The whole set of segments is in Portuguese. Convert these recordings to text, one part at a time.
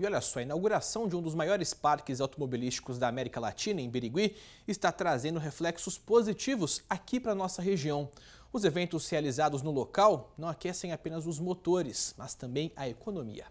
E olha só, a inauguração de um dos maiores parques automobilísticos da América Latina, em Birigui, está trazendo reflexos positivos aqui para nossa região. Os eventos realizados no local não aquecem apenas os motores, mas também a economia.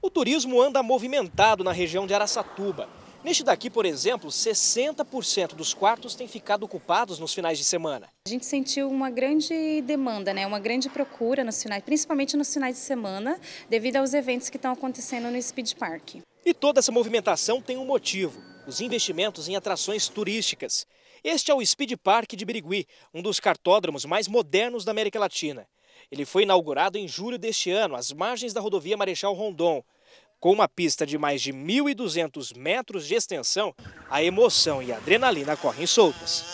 O turismo anda movimentado na região de Araçatuba. Neste daqui, por exemplo, 60% dos quartos têm ficado ocupados nos finais de semana. A gente sentiu uma grande demanda, né? uma grande procura nos finais, principalmente nos finais de semana, devido aos eventos que estão acontecendo no Speed Park. E toda essa movimentação tem um motivo: os investimentos em atrações turísticas. Este é o Speed Park de Birigui, um dos cartódromos mais modernos da América Latina. Ele foi inaugurado em julho deste ano, às margens da rodovia Marechal Rondon. Com uma pista de mais de 1.200 metros de extensão, a emoção e a adrenalina correm soltas.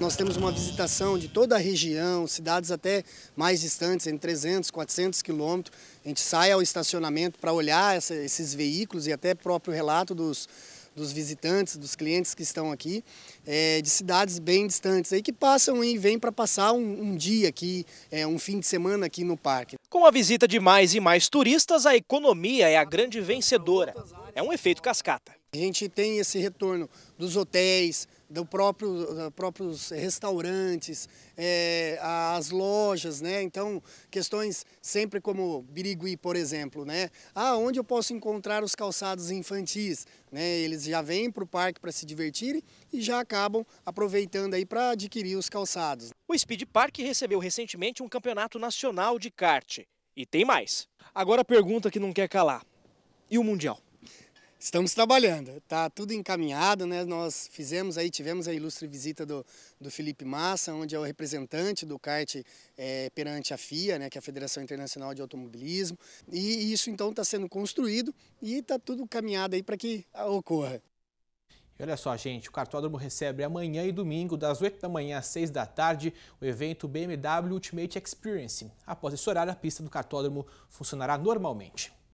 Nós temos uma visitação de toda a região, cidades até mais distantes, entre 300, 400 quilômetros. A gente sai ao estacionamento para olhar essa, esses veículos e até próprio relato dos, dos visitantes, dos clientes que estão aqui, é, de cidades bem distantes aí que passam e vêm para passar um, um, dia aqui, é, um fim de semana aqui no parque. Com a visita de mais e mais turistas, a economia é a grande vencedora. É um efeito cascata. A gente tem esse retorno dos hotéis, do próprio, eh, próprios restaurantes, é, as lojas, né? Então, questões sempre como Birigui, por exemplo, né? Ah, onde eu posso encontrar os calçados infantis? Né? Eles já vêm para o parque para se divertirem e já acabam aproveitando aí para adquirir os calçados. O Speed Park recebeu recentemente um campeonato nacional de kart. E tem mais. Agora a pergunta que não quer calar. E o Mundial? estamos trabalhando, está tudo encaminhado, né? Nós fizemos aí, tivemos a ilustre visita do, do Felipe Massa, onde é o representante do kart é, perante a FIA, né? Que é a Federação Internacional de Automobilismo. E isso então está sendo construído e está tudo caminhado aí para que ocorra. E olha só, gente, o Cartódromo recebe amanhã e domingo, das 8 da manhã às 6 da tarde, o evento BMW Ultimate Experience. Após esse horário, a pista do Cartódromo funcionará normalmente.